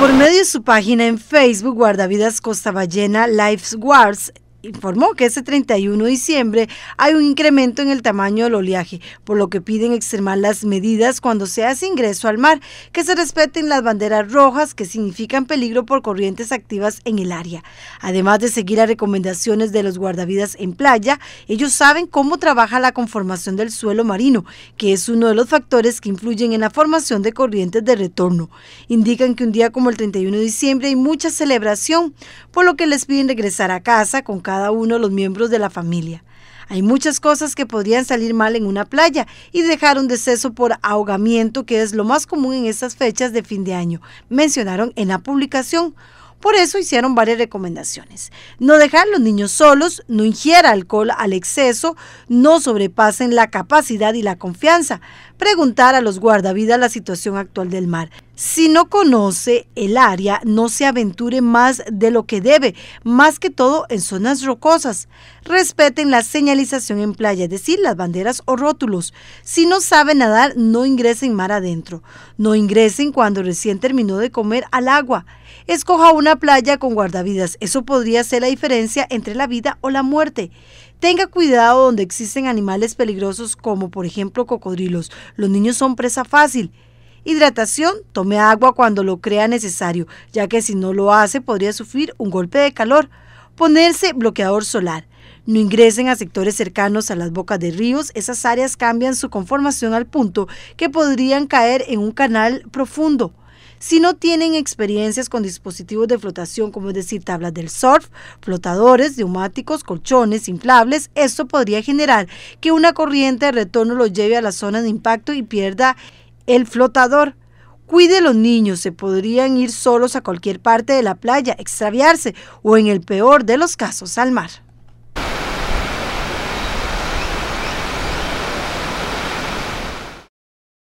Por medio de su página en Facebook, Guardavidas Costa Ballena Life's Guards, informó que ese 31 de diciembre hay un incremento en el tamaño del oleaje, por lo que piden extremar las medidas cuando se hace ingreso al mar, que se respeten las banderas rojas que significan peligro por corrientes activas en el área. Además de seguir las recomendaciones de los guardavidas en playa, ellos saben cómo trabaja la conformación del suelo marino, que es uno de los factores que influyen en la formación de corrientes de retorno. Indican que un día como el 31 de diciembre hay mucha celebración, por lo que les piden regresar a casa con cada uno de los miembros de la familia. Hay muchas cosas que podrían salir mal en una playa y dejar un deceso por ahogamiento, que es lo más común en estas fechas de fin de año, mencionaron en la publicación. Por eso hicieron varias recomendaciones. No dejar los niños solos, no ingiera alcohol al exceso, no sobrepasen la capacidad y la confianza. Preguntar a los guardavidas la situación actual del mar. Si no conoce el área, no se aventure más de lo que debe, más que todo en zonas rocosas. Respeten la señalización en playa, es decir, las banderas o rótulos. Si no sabe nadar, no ingresen mar adentro. No ingresen cuando recién terminó de comer al agua. Escoja una playa con guardavidas, eso podría ser la diferencia entre la vida o la muerte. Tenga cuidado donde existen animales peligrosos como por ejemplo cocodrilos. Los niños son presa fácil. Hidratación, tome agua cuando lo crea necesario, ya que si no lo hace podría sufrir un golpe de calor. Ponerse bloqueador solar. No ingresen a sectores cercanos a las bocas de ríos, esas áreas cambian su conformación al punto que podrían caer en un canal profundo. Si no tienen experiencias con dispositivos de flotación, como es decir, tablas del surf, flotadores, neumáticos, colchones, inflables, esto podría generar que una corriente de retorno lo lleve a la zona de impacto y pierda el flotador. Cuide a los niños, se podrían ir solos a cualquier parte de la playa, extraviarse o en el peor de los casos al mar.